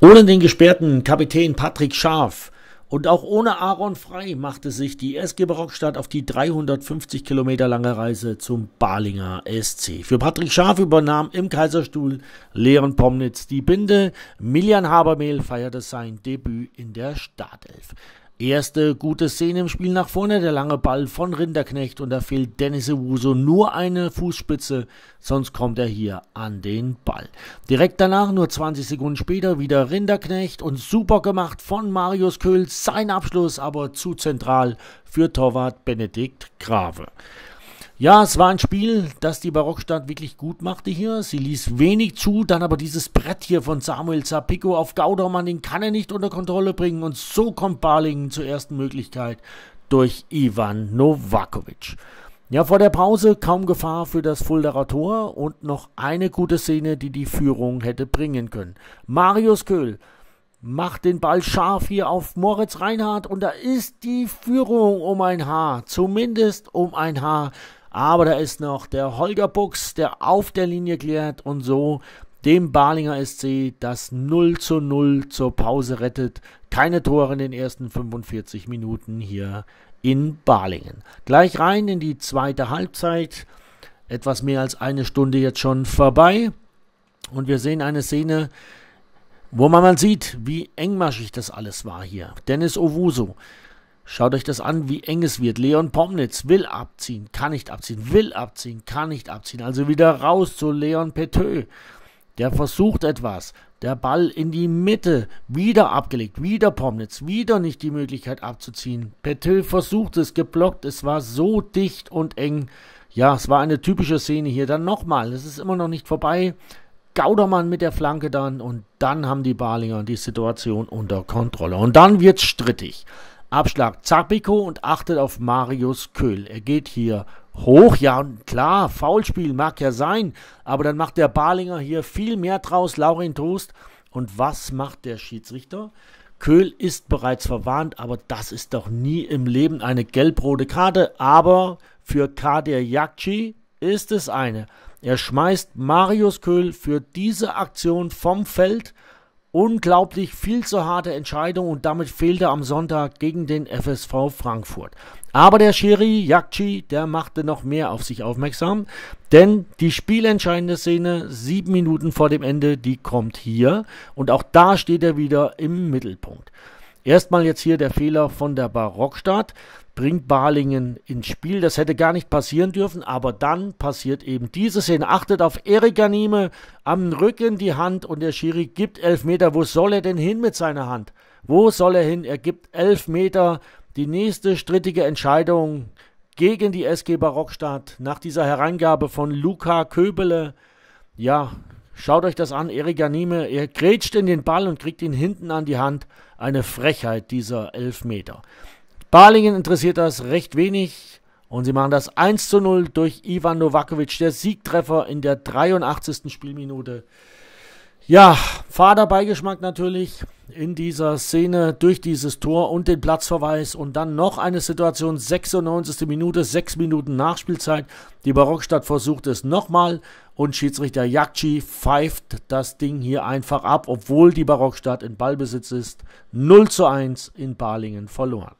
Ohne den gesperrten Kapitän Patrick Scharf und auch ohne Aaron Frei machte sich die SG Barockstadt auf die 350 Kilometer lange Reise zum Balinger SC. Für Patrick Scharf übernahm im Kaiserstuhl Leon Pomnitz die Binde. Milian Habermehl feierte sein Debüt in der Startelf. Erste gute Szene im Spiel nach vorne, der lange Ball von Rinderknecht und da fehlt Dennis Ewuso nur eine Fußspitze, sonst kommt er hier an den Ball. Direkt danach, nur 20 Sekunden später, wieder Rinderknecht und super gemacht von Marius Köhl, sein Abschluss aber zu zentral für Torwart Benedikt Grave. Ja, es war ein Spiel, das die Barockstadt wirklich gut machte hier. Sie ließ wenig zu, dann aber dieses Brett hier von Samuel Zapico auf Gaudermann, den kann er nicht unter Kontrolle bringen. Und so kommt Barlingen zur ersten Möglichkeit durch Ivan Novakovic. Ja, vor der Pause kaum Gefahr für das Fulderer Tor und noch eine gute Szene, die die Führung hätte bringen können. Marius Köhl macht den Ball scharf hier auf Moritz Reinhardt und da ist die Führung um ein Haar, zumindest um ein Haar. Aber da ist noch der Holger Buchs, der auf der Linie klärt und so dem Balinger SC das 0 zu 0 zur Pause rettet. Keine Tore in den ersten 45 Minuten hier in Balingen. Gleich rein in die zweite Halbzeit. Etwas mehr als eine Stunde jetzt schon vorbei. Und wir sehen eine Szene, wo man mal sieht, wie engmaschig das alles war hier. Dennis Owusu Schaut euch das an, wie eng es wird. Leon Pomnitz will abziehen, kann nicht abziehen, will abziehen, kann nicht abziehen. Also wieder raus zu Leon Petö. Der versucht etwas. Der Ball in die Mitte. Wieder abgelegt. Wieder Pomnitz. Wieder nicht die Möglichkeit abzuziehen. Petö versucht es, geblockt. Es war so dicht und eng. Ja, es war eine typische Szene hier. Dann nochmal. Es ist immer noch nicht vorbei. Gaudermann mit der Flanke dann. Und dann haben die Balinger die Situation unter Kontrolle. Und dann wird's strittig. Abschlag Zapico und achtet auf Marius Köhl. Er geht hier hoch, ja und klar, Foulspiel mag ja sein, aber dann macht der Balinger hier viel mehr draus, Laurin Trost. Und was macht der Schiedsrichter? Köhl ist bereits verwarnt, aber das ist doch nie im Leben eine gelb-rote Karte. Aber für Kader Jakci ist es eine. Er schmeißt Marius Köhl für diese Aktion vom Feld unglaublich viel zu harte Entscheidung und damit fehlte am Sonntag gegen den FSV Frankfurt. Aber der Schiri Jakci, der machte noch mehr auf sich aufmerksam, denn die spielentscheidende Szene sieben Minuten vor dem Ende, die kommt hier und auch da steht er wieder im Mittelpunkt. Erstmal jetzt hier der Fehler von der Barockstadt bringt Balingen ins Spiel. Das hätte gar nicht passieren dürfen, aber dann passiert eben diese Szene. Achtet auf Erik Anime am Rücken die Hand und der Schiri gibt Meter. Wo soll er denn hin mit seiner Hand? Wo soll er hin? Er gibt Meter. Die nächste strittige Entscheidung gegen die SG Barockstadt nach dieser Hereingabe von Luca Köbele. Ja, schaut euch das an. Erik Anime, er grätscht in den Ball und kriegt ihn hinten an die Hand. Eine Frechheit dieser Elfmeter. Balingen interessiert das recht wenig und sie machen das 1 zu 0 durch Ivan Novakovic, der Siegtreffer in der 83. Spielminute. Ja, fader natürlich in dieser Szene durch dieses Tor und den Platzverweis und dann noch eine Situation, 96. Minute, 6 Minuten Nachspielzeit. Die Barockstadt versucht es nochmal und Schiedsrichter Jakci pfeift das Ding hier einfach ab, obwohl die Barockstadt in Ballbesitz ist. 0 zu 1 in Balingen verloren.